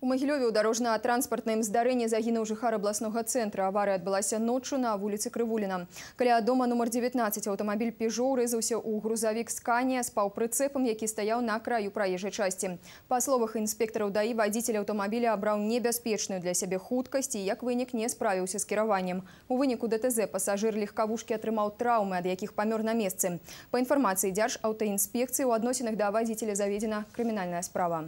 У Магілёве ў дарожна-транспартным здарэнні загінуў жыхар абласнога цэнтра. Аварыя адбылася ноччу на вуліцы Крывуліна. Каля дома нумар 19 аўтамабіль «Пежоу» рызаўся ў грузавік «Сканія» з паўпрыцэпам, які стаяў на краю праежай часці. Па словах інспектараў ДАІ, вадзіцель аўтамабіля абраў небяспечную для сябе хуткасць і, як вынік, не справіўся з кіраваннем. У выніку ДТЗ пасажыр легкавушкі атрымаў траўмы, ад якіх памёр на месцы. Па інфармацыі Дзярж аўтаінспекцыі, у адносінах да вадзіцеля заведзена крымінальная справа.